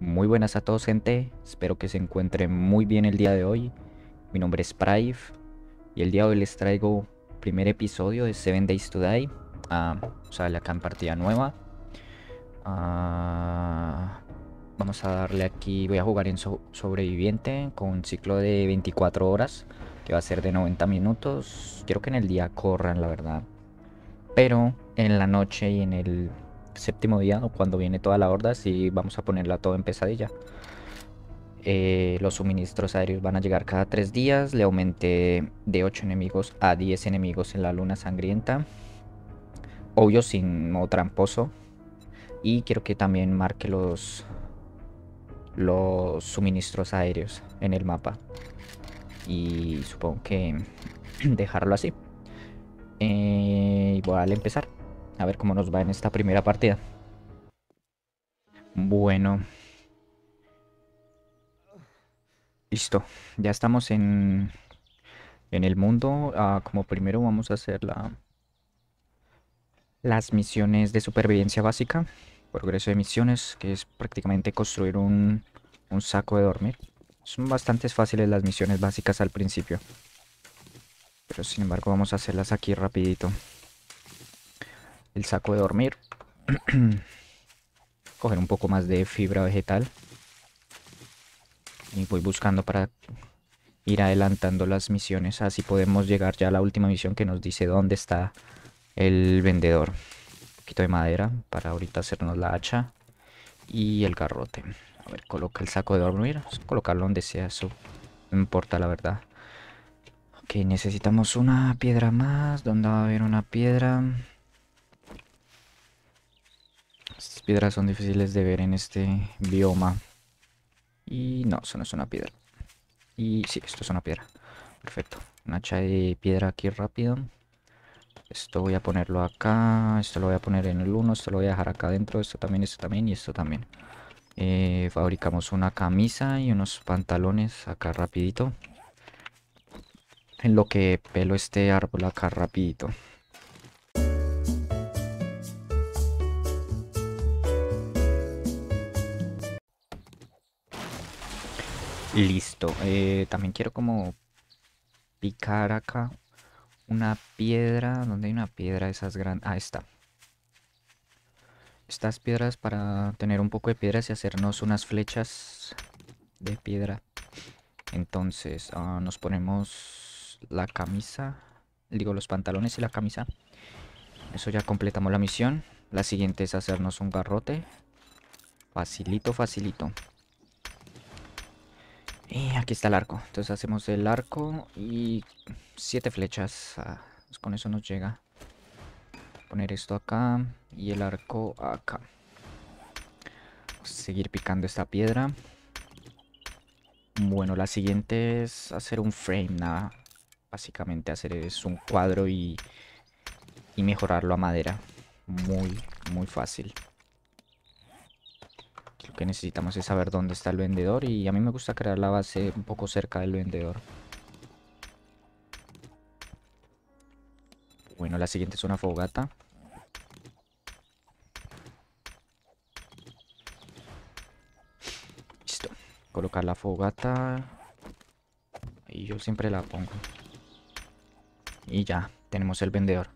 Muy buenas a todos gente, espero que se encuentren muy bien el día de hoy. Mi nombre es Prive y el día de hoy les traigo primer episodio de Seven Days to Die, ah, o sea, la partida nueva. Ah, vamos a darle aquí, voy a jugar en sobreviviente con un ciclo de 24 horas que va a ser de 90 minutos. Quiero que en el día corran, la verdad. Pero en la noche y en el séptimo día, cuando viene toda la horda, Si vamos a ponerla todo en pesadilla. Eh, los suministros aéreos van a llegar cada tres días. Le aumenté de 8 enemigos a 10 enemigos en la luna sangrienta. Obvio, sin modo tramposo. Y quiero que también marque los, los suministros aéreos en el mapa. Y supongo que dejarlo así. Eh, al empezar. A ver cómo nos va en esta primera partida. Bueno. Listo. Ya estamos en, en el mundo. Ah, como primero vamos a hacer la, las misiones de supervivencia básica. Progreso de misiones, que es prácticamente construir un, un saco de dormir. Son bastante fáciles las misiones básicas al principio. Pero sin embargo vamos a hacerlas aquí rapidito el saco de dormir. Coger un poco más de fibra vegetal. Y voy buscando para ir adelantando las misiones. Así podemos llegar ya a la última misión que nos dice dónde está el vendedor. Un poquito de madera para ahorita hacernos la hacha y el garrote. A ver, coloca el saco de dormir. Colocarlo donde sea, eso no importa la verdad. Ok, necesitamos una piedra más. ¿Dónde va a haber una piedra? piedras son difíciles de ver en este bioma. Y no, eso no es una piedra. Y sí, esto es una piedra. Perfecto. un hacha de piedra aquí rápido. Esto voy a ponerlo acá. Esto lo voy a poner en el 1. Esto lo voy a dejar acá adentro. Esto también, esto también y esto también. Eh, fabricamos una camisa y unos pantalones acá rapidito. En lo que pelo este árbol acá rapidito. Listo. Eh, también quiero como picar acá una piedra. ¿Dónde hay una piedra? Esas grandes. Ah, está. Estas piedras para tener un poco de piedras y hacernos unas flechas de piedra. Entonces, ah, nos ponemos la camisa. Digo, los pantalones y la camisa. Eso ya completamos la misión. La siguiente es hacernos un garrote. Facilito, facilito. Y aquí está el arco. Entonces hacemos el arco y siete flechas. Ah, pues con eso nos llega. Poner esto acá y el arco acá. seguir picando esta piedra. Bueno, la siguiente es hacer un frame, nada. Básicamente hacer es un cuadro y, y mejorarlo a madera. Muy, muy fácil. Lo que necesitamos es saber dónde está el vendedor y a mí me gusta crear la base un poco cerca del vendedor. Bueno, la siguiente es una fogata. Listo. Colocar la fogata. Y yo siempre la pongo. Y ya, tenemos el vendedor.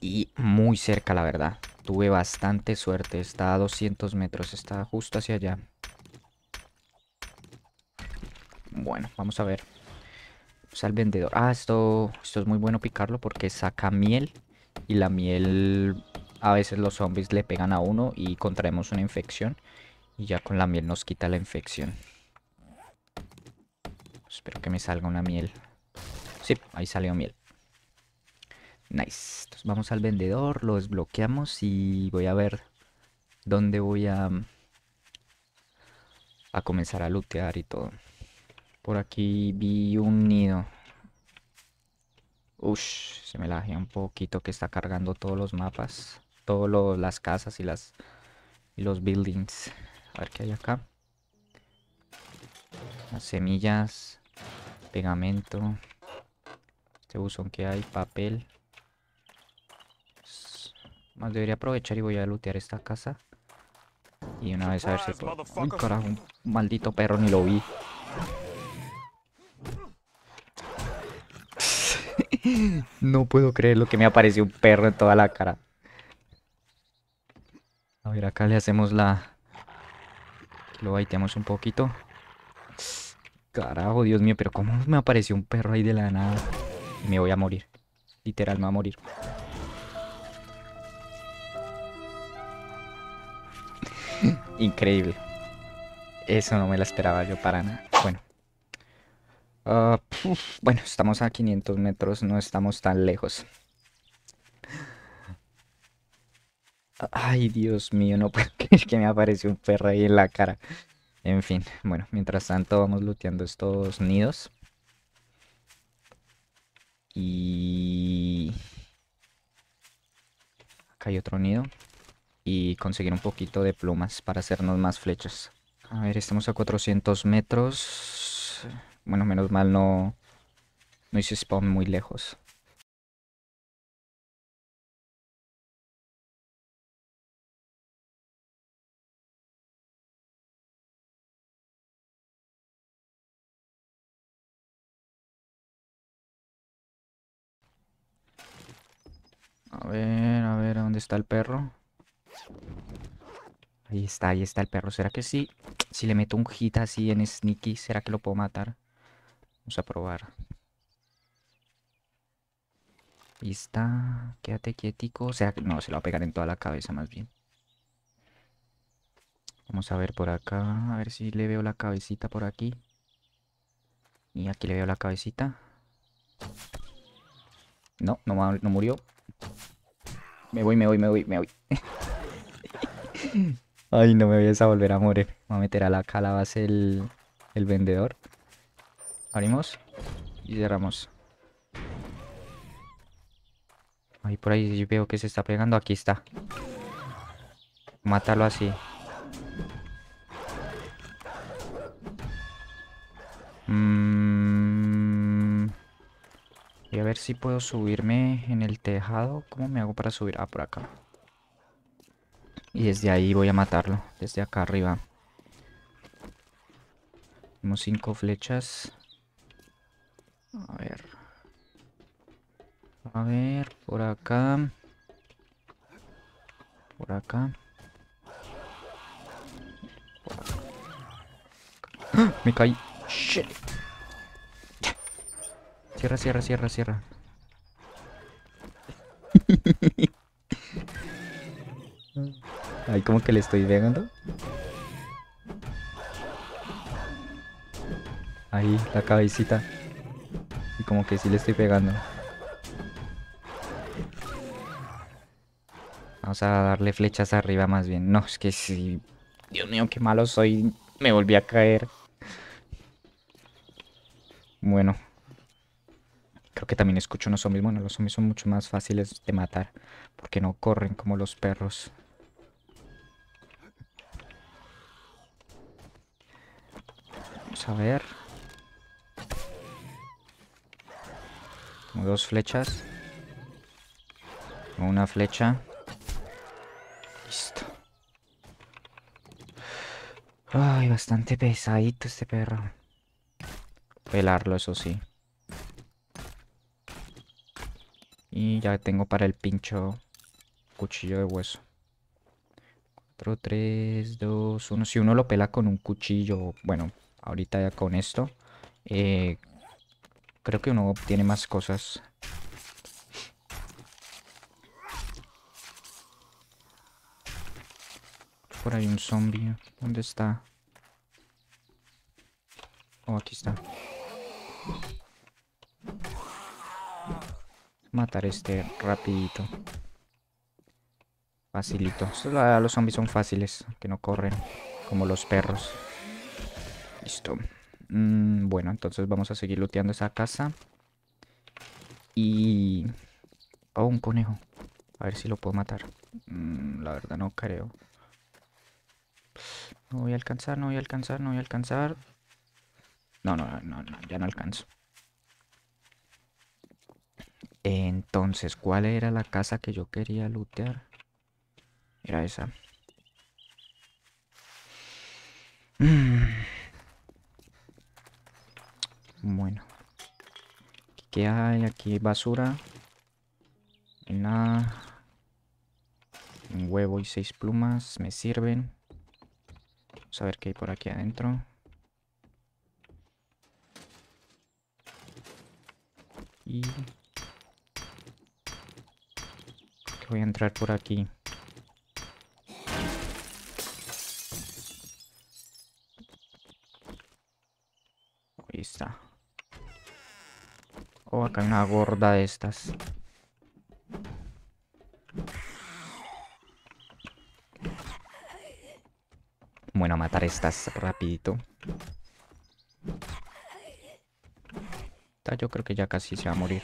Y muy cerca, la verdad. Tuve bastante suerte. Está a 200 metros. Está justo hacia allá. Bueno, vamos a ver. Vamos al vendedor. Ah, esto, esto es muy bueno picarlo porque saca miel. Y la miel... A veces los zombies le pegan a uno y contraemos una infección. Y ya con la miel nos quita la infección. Espero que me salga una miel. Sí, ahí salió miel. Nice. Entonces vamos al vendedor, lo desbloqueamos y voy a ver dónde voy a, mm, a comenzar a lootear y todo. Por aquí vi un nido. Ush, se me lajea un poquito que está cargando todos los mapas. Todas las casas y, las, y los buildings. A ver qué hay acá. Las semillas. Pegamento. Este buzón que hay. Papel. Más debería aprovechar y voy a lootear esta casa. Y una vez a ver si puedo... ¡Uy, carajo! Un maldito perro, ni lo vi. no puedo creer lo que me apareció un perro en toda la cara. A ver, acá le hacemos la... Lo baiteamos un poquito. Carajo, Dios mío, pero cómo me apareció un perro ahí de la nada. me voy a morir. Literal, me voy a morir. increíble. Eso no me la esperaba yo para nada. Bueno. Ah, bueno, estamos a 500 metros, no estamos tan lejos. Ay, Dios mío, no puedo creer que me apareció un perro ahí en la cara. En fin, bueno, mientras tanto vamos looteando estos nidos. Y... Acá hay otro nido y conseguir un poquito de plumas para hacernos más flechas. A ver, estamos a 400 metros. Bueno, menos mal no, no hice spawn muy lejos. A ver, a ver, ¿dónde está el perro? Ahí está, ahí está el perro. ¿Será que sí? Si le meto un hit así en Sneaky, ¿será que lo puedo matar? Vamos a probar. Ahí está. Quédate quietico. O sea, no, se lo va a pegar en toda la cabeza más bien. Vamos a ver por acá. A ver si le veo la cabecita por aquí. Y aquí le veo la cabecita. No, no, no murió. Me voy, me voy, me voy, me voy. Ay, no me vayas a volver a morir. Voy a meter a la calabaza el, el vendedor. Abrimos y cerramos. Ahí por ahí veo que se está pegando. Aquí está. Mátalo así. Mm. Y Voy a ver si puedo subirme en el tejado. ¿Cómo me hago para subir? Ah, por acá. Y desde ahí voy a matarlo. Desde acá arriba. Tenemos cinco flechas. A ver. A ver, por acá. Por acá. ¡Ah! Me caí. Shit. Cierra, cierra, cierra, cierra. Ahí como que le estoy pegando. Ahí, la cabecita. Y como que sí le estoy pegando. Vamos a darle flechas arriba más bien. No, es que si... Dios mío, qué malo soy. Me volví a caer. Bueno. Creo que también escucho unos zombies. Bueno, los zombies son mucho más fáciles de matar. Porque no corren como los perros. a ver. Tengo dos flechas. una flecha. Listo. Ay, bastante pesadito este perro. Pelarlo, eso sí. Y ya tengo para el pincho cuchillo de hueso. 4, 3, 2, 1. Si uno lo pela con un cuchillo, bueno, ahorita ya con esto. Eh, creo que uno obtiene más cosas. Por ahí un zombie. ¿Dónde está? Oh, aquí está. Matar este rapidito. Facilito. Los zombies son fáciles, que no corren como los perros. Listo. Mm, bueno, entonces vamos a seguir looteando esa casa. Y... Oh, un conejo. A ver si lo puedo matar. Mm, la verdad no creo. No voy a alcanzar, no voy a alcanzar, no voy a alcanzar. No, no, no, ya no alcanzo. Entonces, ¿cuál era la casa que yo quería lootear? Era esa. Mm. Bueno. ¿Qué hay? Aquí basura. Nada. Un huevo y seis plumas me sirven. Vamos a ver qué hay por aquí adentro. Y... Voy a entrar por aquí. está. Oh, acá hay una gorda de estas. Bueno, matar estas rapidito. Yo creo que ya casi se va a morir.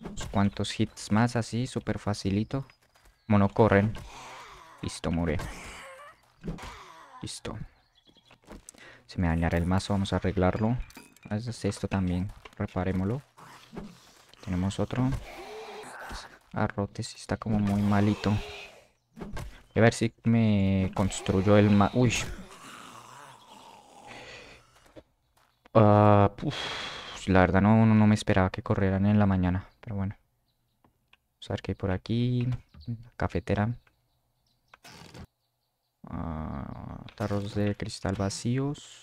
Unos cuantos hits más así, súper facilito. Mono corren. Listo, muere. Listo. Se me dañará el mazo, vamos a arreglarlo esto también. Reparémoslo. Tenemos otro. Arrotes está como muy malito. a ver si me construyo el ma... Uy. Ah, la verdad no, me esperaba que corrieran en la mañana. Pero bueno. Vamos a ver qué hay por aquí. Cafetera. Ah, tarros de cristal vacíos.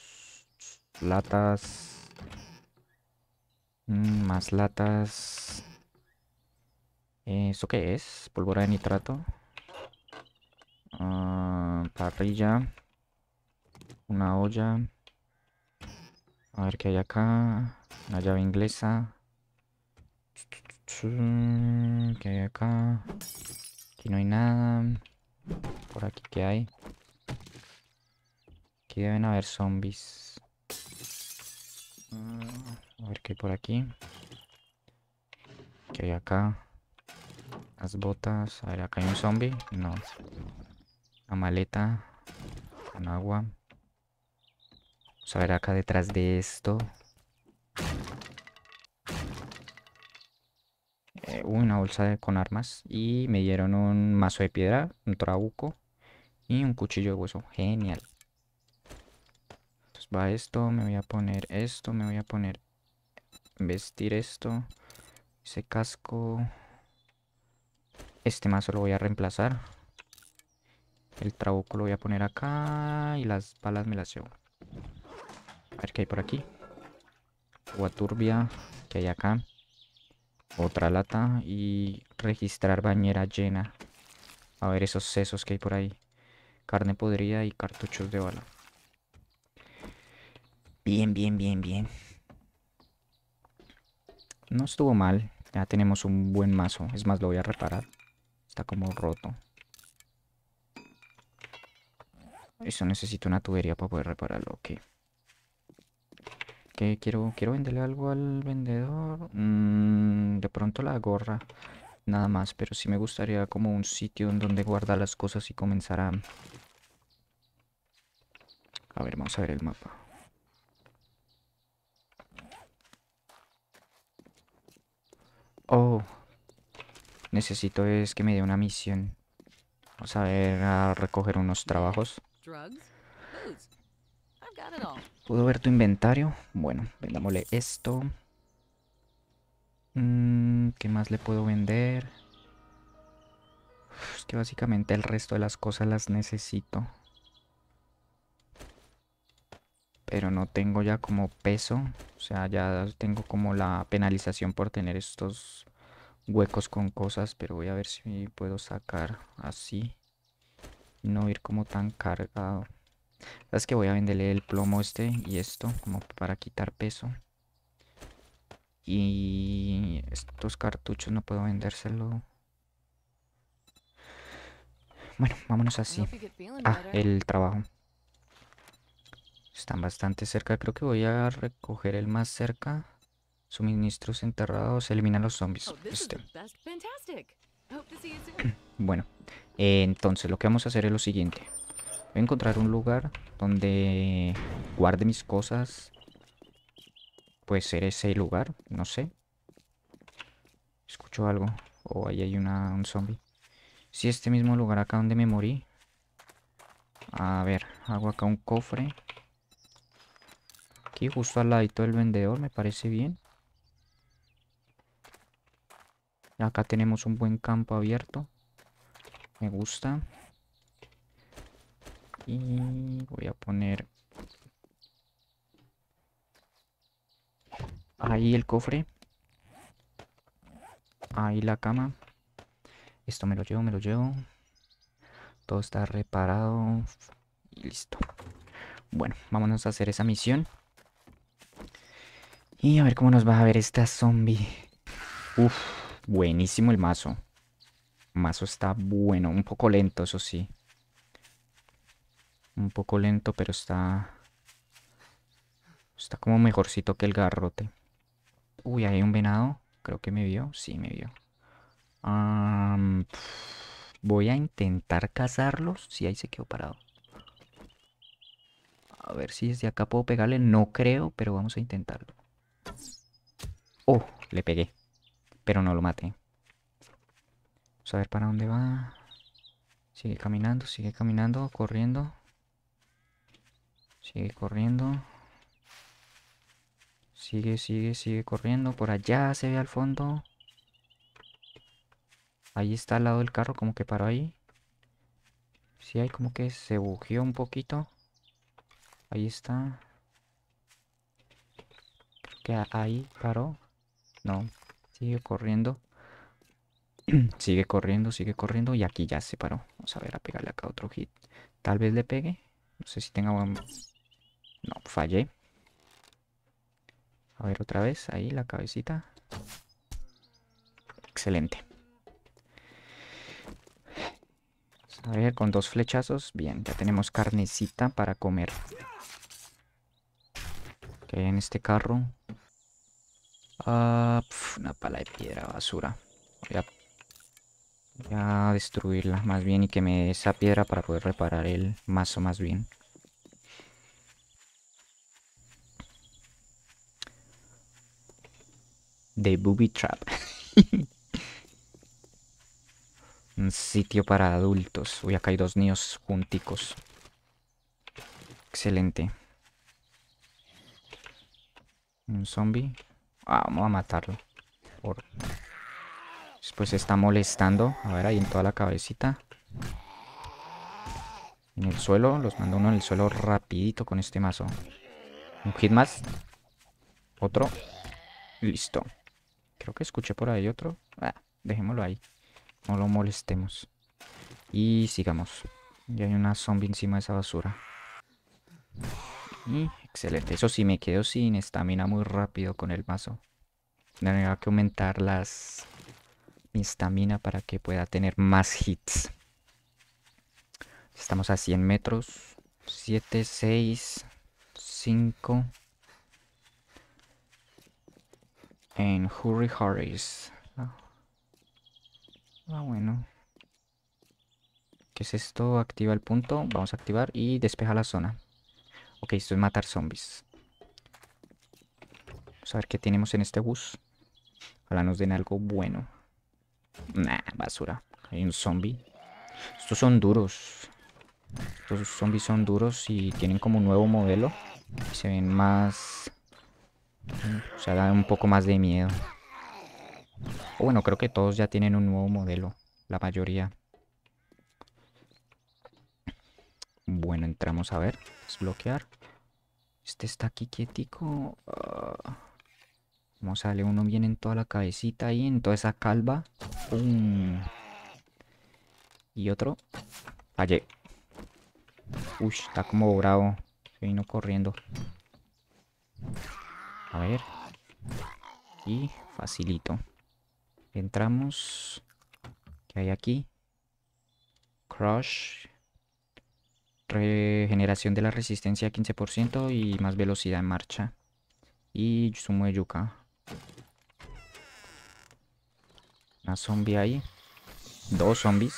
Latas Mm, más latas. ¿Eso qué es? Pólvora de nitrato. Ah, parrilla. Una olla. A ver qué hay acá. Una llave inglesa. Mm, ¿Qué hay acá? Aquí no hay nada. Por aquí, ¿qué hay? Aquí deben haber zombies. A ver qué hay por aquí. ¿Qué hay acá? Las botas. A ver, acá hay un zombie. No. Una maleta. Con agua. Vamos a ver acá detrás de esto. Eh, una bolsa con armas. Y me dieron un mazo de piedra, un trabuco y un cuchillo de hueso. Genial va esto, me voy a poner esto, me voy a poner vestir esto, ese casco, este mazo lo voy a reemplazar, el trabuco lo voy a poner acá y las balas me las llevo. A ver qué hay por aquí. Agua turbia que hay acá. Otra lata y registrar bañera llena. A ver esos sesos que hay por ahí. Carne podrida y cartuchos de bala. Bien, bien, bien, bien. No estuvo mal. Ya tenemos un buen mazo. Es más, lo voy a reparar. Está como roto. Eso necesito una tubería para poder repararlo. Ok. ¿Qué quiero? ¿Quiero venderle algo al vendedor? Mm, de pronto la gorra. Nada más. Pero sí me gustaría como un sitio en donde guardar las cosas y comenzar a... A ver, vamos a ver el mapa. Oh. Necesito es que me dé una misión. Vamos a ver a recoger unos trabajos. ¿Puedo ver tu inventario? Bueno, vendámosle esto. Mm, ¿Qué más le puedo vender? es que básicamente el resto de las cosas las necesito. pero no tengo ya como peso, o sea, ya tengo como la penalización por tener estos huecos con cosas, pero voy a ver si puedo sacar así y no ir como tan cargado. Es que voy a venderle el plomo este y esto como para quitar peso. Y estos cartuchos no puedo vendérselo. Bueno, vámonos así. Ah, el trabajo. Están bastante cerca. Creo que voy a recoger el más cerca. Suministros enterrados. Elimina los zombies. Oh, este. bueno, eh, entonces lo que vamos a hacer es lo siguiente. Voy a encontrar un lugar donde guarde mis cosas. Puede ser ese lugar, no sé. Escucho algo. O ahí hay una, un zombie. Si este mismo lugar acá donde me morí. A ver, hago acá un cofre justo al ladito del vendedor, me parece bien. Acá tenemos un buen campo abierto. Me gusta. Y voy a poner ahí el cofre. Ahí la cama. Esto me lo llevo, me lo llevo. Todo está reparado. Y listo. Bueno, vámonos a hacer esa misión. Y a ver cómo nos va a ver esta zombie. Uf, buenísimo el mazo. mazo está bueno, un poco lento, eso sí. Un poco lento, pero está... Está como mejorcito que el garrote. Uy, ahí hay un venado. Creo que me vio. Sí, me vio. voy a intentar cazarlos. Si sí, ahí se quedó parado. A ver si desde acá puedo pegarle. No creo, pero vamos a intentarlo. Oh, le pegué. Pero no lo maté. Vamos a ver para dónde va. Sigue caminando, sigue caminando, corriendo. Sigue corriendo. Sigue, sigue, sigue corriendo. Por allá se ve al fondo. Ahí está al lado del carro, como que paró ahí. Sí, hay como que se bujeó un poquito. Ahí está que ahí paró. No, sigue corriendo. sigue corriendo, sigue corriendo. Y aquí ya se paró. Vamos a ver a pegarle acá otro hit. Tal vez le pegue. No sé si tenga buen... No, fallé. A ver otra vez. Ahí la cabecita. Excelente. A ver, con dos flechazos. Bien, ya tenemos carnecita para comer. Que en este carro? Ah, una pala de piedra, basura. Voy a, destruirla más bien y que me dé esa piedra para poder reparar el mazo más bien. The Booby Trap. Un sitio para adultos. Uy, acá hay dos niños junticos. Excelente. Un zombie. Vamos a matarlo. Después se está molestando. A ver, ahí en toda la cabecita. En el suelo. Los mando uno en el suelo rapidito con este mazo. Un hit más. Otro. Listo. Creo que escuché por ahí otro. Ah, dejémoslo ahí. No lo molestemos. Y sigamos. Ya hay una zombie encima de esa basura. Y Excelente. Eso sí, me quedo sin estamina muy rápido con el mazo. Tengo que aumentar las... mi estamina para que pueda tener más hits. Estamos a 100 metros. 7, 6, 5. En Hurry Hurries. Ah. ah, bueno. ¿Qué es esto? Activa el punto. Vamos a activar y despeja la zona. Ok, esto es matar zombies. Vamos a ver qué tenemos en este bus. Ojalá nos den algo bueno. Nah, basura. Hay un zombie. Estos son duros. Estos zombies son duros y tienen como un nuevo modelo. Se ven más... O sea, dan un poco más de miedo. O oh, bueno, creo que todos ya tienen un nuevo modelo. La mayoría. Bueno, entramos a ver. Desbloquear. Este está aquí quietico. Vamos ah. a sale uno bien en toda la cabecita ahí? En toda esa calva. Y otro. Allí. Uy, está como bravo. Se vino corriendo. A ver. Y facilito. Entramos. ¿Qué hay aquí? Crush regeneración de la resistencia 15% y más velocidad en marcha. Y sumo de yuca. Una zombie ahí. Dos zombies.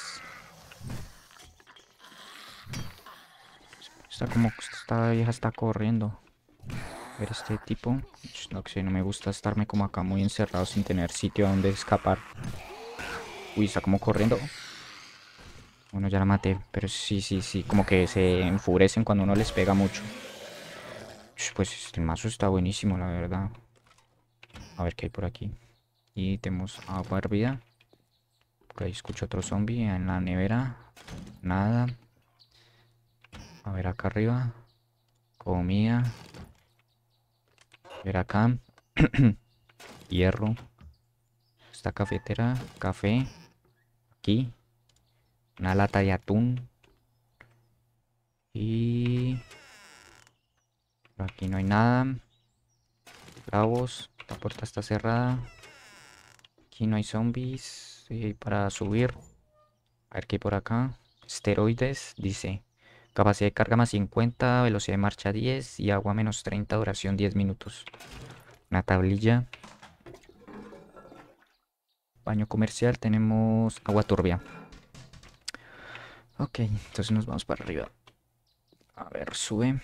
Está como... Esta vieja está corriendo. A ver este tipo. No no me gusta estarme como acá muy encerrado sin tener sitio a donde escapar. Uy, está como corriendo. Bueno, ya la maté, pero sí, sí, sí, como que se enfurecen cuando uno les pega mucho. Pues el este mazo está buenísimo, la verdad. A ver qué hay por aquí. Y tenemos agua hervida. Porque ahí escucho otro zombie en la nevera. Nada. A ver acá arriba. Comida. A ver acá. Hierro. Esta cafetera. Café. Aquí. Una lata de atún. Y... aquí no hay nada. Clavos. La puerta está cerrada. Aquí no hay zombies. para subir. A ver qué hay por acá. Esteroides, dice. Capacidad de carga más 50, velocidad de marcha 10 y agua menos 30, duración 10 minutos. Una tablilla. Baño comercial, tenemos agua turbia. Ok, entonces nos vamos para arriba. A ver, sube.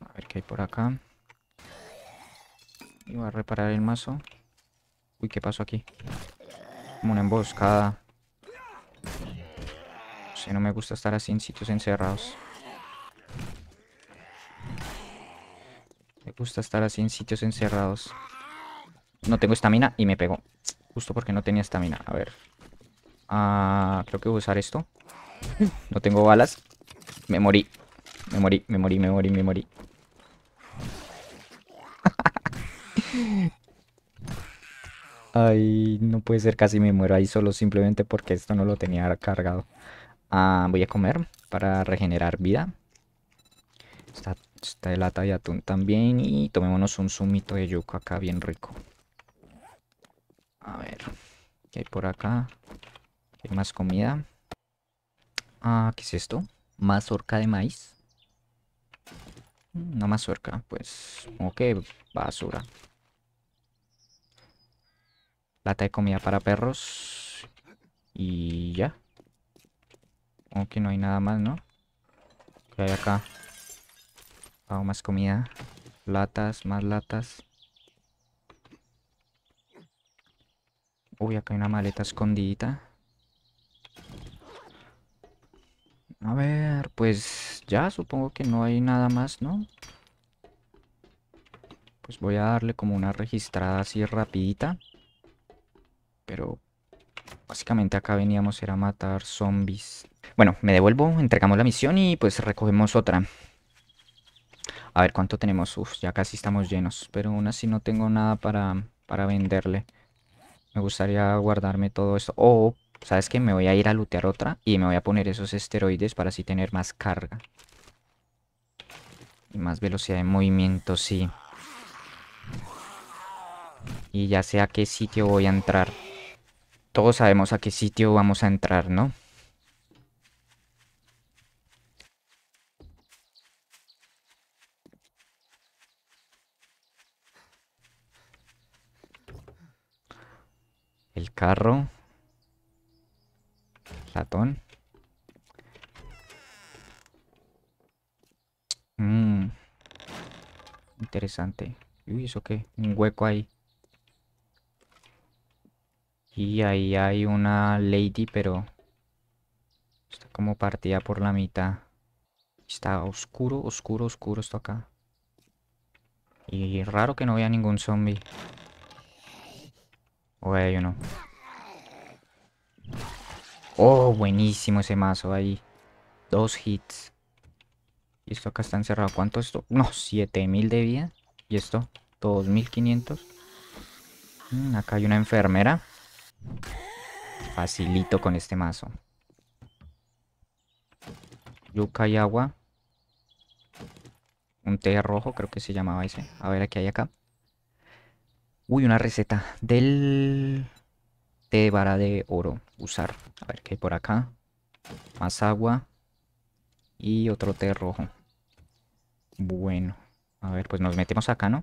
A ver qué hay por acá. Y voy a reparar el mazo. Uy, ¿qué pasó aquí? Como una emboscada. No sé, no me gusta estar así en sitios encerrados. Me gusta estar así en sitios encerrados. No tengo estamina y me pegó. Justo porque no tenía estamina. A ver, Ah, creo que voy a usar esto. No tengo balas. Me morí. Me morí, me morí, me morí, me morí. Ay, no puede ser, casi me muero ahí solo simplemente porque esto no lo tenía cargado. Ah, voy a comer para regenerar vida. Está, está de lata de atún también. Y tomémonos un zumito de yuca acá bien rico. A ver, ¿qué hay por acá? más comida. Ah, ¿qué es esto? más orca de maíz. Mm, no más mazorca, pues. Ok, basura. Plata de comida para perros. Y ya. Como que no hay nada más, ¿no? ¿Qué hay acá? Hago más comida. Latas, más latas. Uy, acá hay una maleta escondida A ver, pues ya supongo que no hay nada más, ¿no? Pues voy a darle como una registrada así rapidita. Pero básicamente acá veníamos era a matar zombies. Bueno, me devuelvo, entregamos la misión y pues recogemos otra. A ver cuánto tenemos. Uf, ya casi estamos llenos. Pero aún así no tengo nada para, para venderle. Me gustaría guardarme todo esto. O ¿Sabes que Me voy a ir a lootear otra y me voy a poner esos esteroides para así tener más carga. Y más velocidad de movimiento, sí. Y ya sé a qué sitio voy a entrar. Todos sabemos a qué sitio vamos a entrar, ¿no? El carro. Mm. Interesante. Uy, ¿eso qué? Un hueco ahí. Y ahí hay una lady, pero... Está como partida por la mitad. Está oscuro, oscuro, oscuro esto acá. Y raro que no vea ningún zombie. O hay uno. Oh, buenísimo ese mazo ahí. Dos hits. Y esto acá está encerrado. ¿Cuánto esto? No, 7000 de vida. ¿Y esto? 2500. Mm, acá hay una enfermera. Facilito con este mazo. Yuca y agua. Un té rojo, creo que se llamaba ese. A ver, ¿qué hay acá? Uy, una receta del vara de oro usar. A ver qué por acá. Más agua. Y otro té rojo. Bueno. A ver, pues nos metemos acá, ¿no?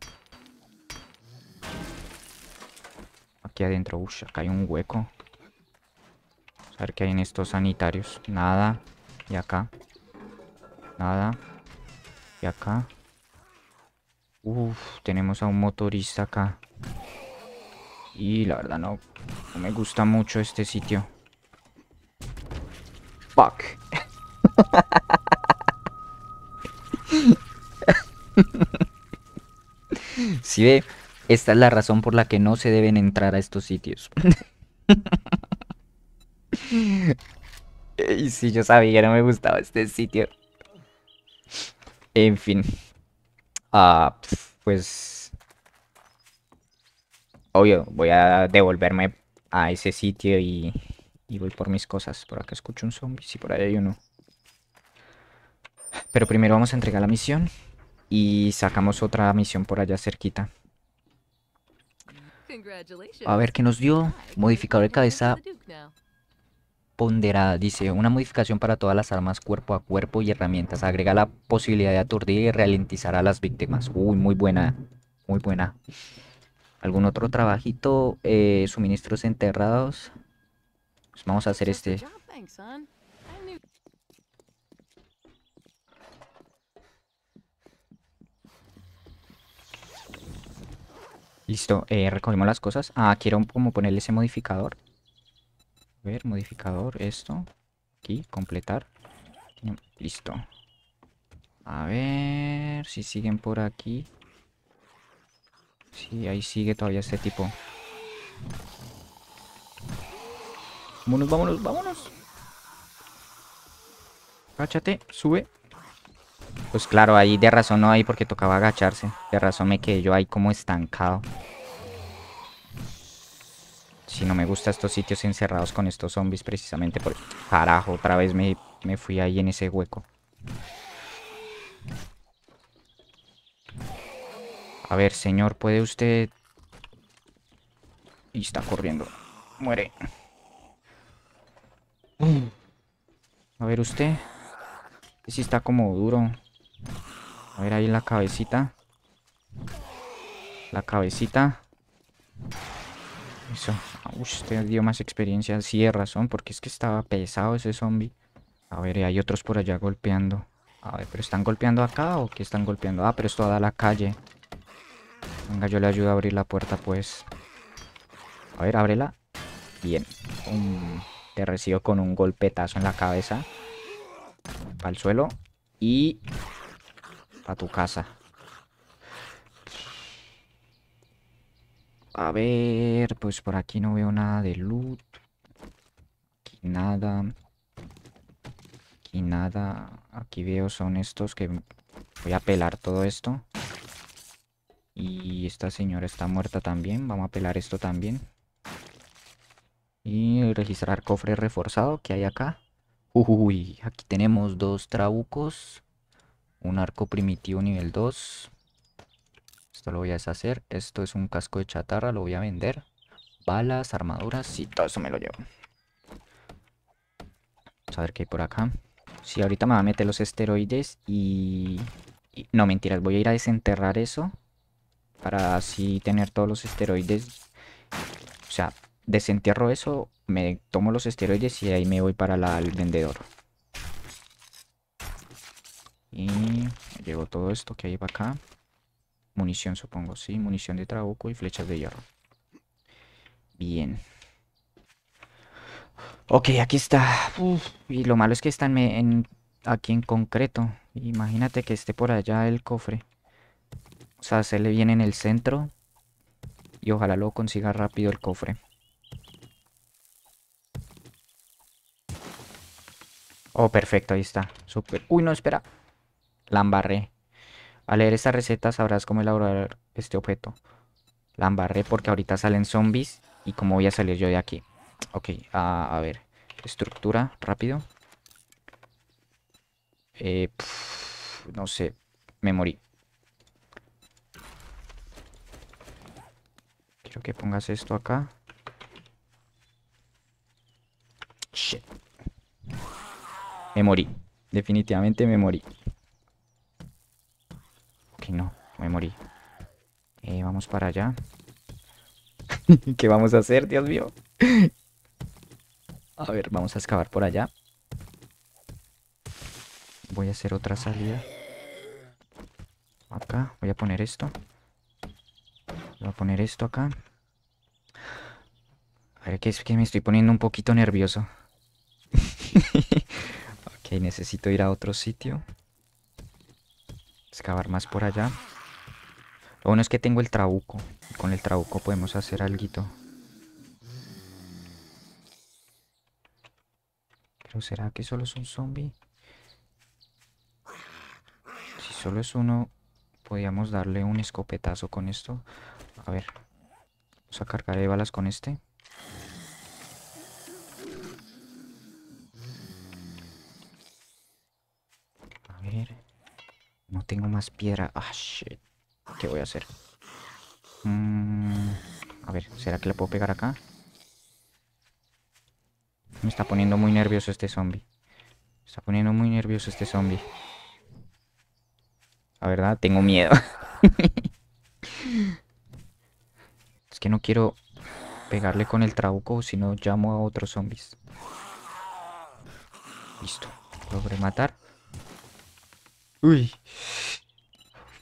Aquí adentro. Uy, acá hay un hueco. A ver qué hay en estos sanitarios. Nada. Y acá. Nada. Y acá. Uf, tenemos a un motorista acá. Y la verdad no me gusta mucho este sitio. Fuck. Si ve, esta es la razón por la que no se deben entrar a estos sitios. y si yo sabía, que no me gustaba este sitio. En fin. Ah, pues... Obvio, voy a devolverme a ese sitio y, voy por mis cosas. Por acá escucho un zombie, Si por ahí hay uno. Pero primero vamos a entregar la misión y sacamos otra misión por allá cerquita. A ver qué nos dio. Modificador de cabeza ponderada. Dice, una modificación para todas las armas cuerpo a cuerpo y herramientas. Agrega la posibilidad de aturdir y ralentizar a las víctimas. Uy, muy buena. Muy buena. ¿Algún otro trabajito? Eh, suministros enterrados. Pues vamos a hacer este. Listo, eh, recogemos las cosas. Ah, quiero como ponerle ese modificador. A ver, modificador, esto. Aquí, completar. Listo. A ver si siguen por aquí. Sí, ahí sigue todavía este tipo. Vámonos, vámonos, vámonos. Agáchate, sube. Pues claro, ahí de razón no hay porque tocaba agacharse. De razón me quedé yo ahí como estancado. Si no me gusta estos sitios encerrados con estos zombies precisamente por... Carajo, otra vez me fui ahí en ese hueco. A ver, señor, ¿puede usted...? Y está corriendo. Muere. A ver usted. Si este sí está como duro. A ver ahí la cabecita. La cabecita. Eso. Ah, usted dio más experiencia. Sí, de razón. Porque es que estaba pesado ese zombie. A ver, hay otros por allá golpeando. A ver, ¿pero están golpeando acá o qué están golpeando? Ah, pero es toda la calle. Venga, yo le ayudo a abrir la puerta, pues. A ver, ábrela. Bien. te recibo con un golpetazo en la cabeza. Al suelo. Y... A tu casa. A ver, pues por aquí no veo nada de loot. Aquí nada. Aquí nada. Aquí veo son estos que... Voy a pelar todo esto. Y esta señora está muerta también. Vamos a pelar esto también. Y registrar cofre reforzado que hay acá. Uy, aquí tenemos dos trabucos. Un arco primitivo nivel 2. Esto lo voy a deshacer. Esto es un casco de chatarra, lo voy a vender. Balas, armaduras y todo eso me lo llevo. Vamos a ver qué hay por acá. Sí, ahorita me va a meter los esteroides y... y... No, mentiras, voy a ir a desenterrar eso para así tener todos los esteroides. O sea, desentierro eso, me tomo los esteroides y ahí me voy para el vendedor. Y llevo todo esto que hay para acá. Munición, supongo, sí. Munición de trabuco y flechas de hierro. Bien. Ok, aquí está. y lo malo es que están en, aquí en concreto. Imagínate que esté por allá el cofre. O sea, hacerle bien en el centro. Y ojalá lo consiga rápido el cofre. Oh, perfecto, ahí está. Super. Uy, no, espera. La embarré. Al leer esta receta sabrás cómo elaborar este objeto. La embarré porque ahorita salen zombies. Y cómo voy a salir yo de aquí. Ok, a, ver. Estructura, rápido. Eh, no sé, me morí. que pongas esto acá. Shit. Me morí. Definitivamente me morí. Ok, no. Me morí. Eh, vamos para allá. ¿Qué vamos a hacer, Dios mío? a ver, vamos a excavar por allá. Voy a hacer otra salida. Acá, voy a poner esto. Voy a poner esto acá. A ver, que es que me estoy poniendo un poquito nervioso. ok, necesito ir a otro sitio. Excavar más por allá. Lo bueno es que tengo el trabuco. con el trabuco podemos hacer algo. Pero ¿será que solo es un zombie? Si solo es uno, podríamos darle un escopetazo con esto. A ver. Vamos a balas con este. A ver. No tengo más piedra. Ah, shit. ¿Qué voy a hacer? Mm, a ver, ¿será que le puedo pegar acá? Me está poniendo muy nervioso este zombie. Me está poniendo muy nervioso este zombie. La verdad, tengo miedo. que no quiero pegarle con el trabuco, si no llamo a otros zombies. Listo. Logré matar. Uy.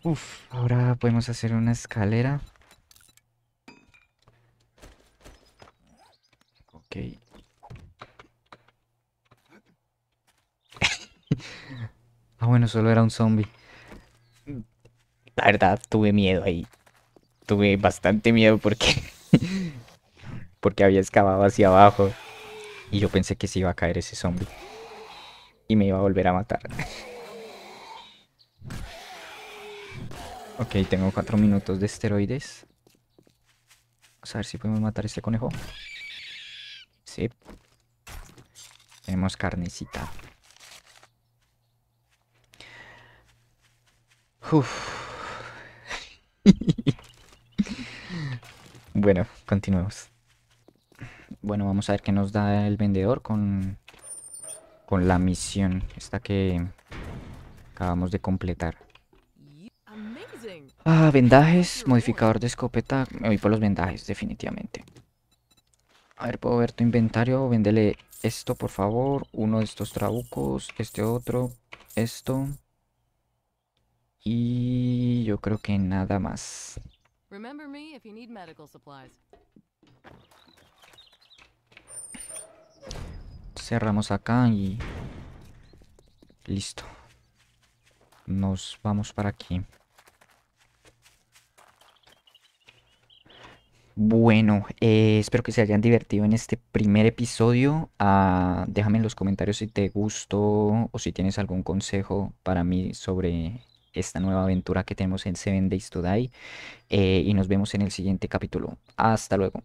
Uf. Ahora podemos hacer una escalera. Ok. ah, bueno, solo era un zombie. La verdad, tuve miedo ahí tuve bastante miedo porque, porque había excavado hacia abajo y yo pensé que se iba a caer ese zombie y me iba a volver a matar. ok, tengo cuatro minutos de esteroides. Vamos a ver si podemos matar este conejo. Sí. Tenemos carnecita. Uf. Bueno, continuemos. Bueno, vamos a ver qué nos da el vendedor con, con la misión esta que acabamos de completar. Ah, vendajes, modificador de escopeta. Me voy por los vendajes, definitivamente. A ver, puedo ver tu inventario. Véndele esto, por favor. Uno de estos trabucos, este otro, esto. Y yo creo que nada más medical supplies. Cerramos acá y... Listo. Nos vamos para aquí. Bueno, eh, espero que se hayan divertido en este primer episodio. Ah, déjame en los comentarios si te gustó o si tienes algún consejo para mí sobre esta nueva aventura que tenemos en Seven Days to Die. Eh, y nos vemos en el siguiente capítulo. Hasta luego.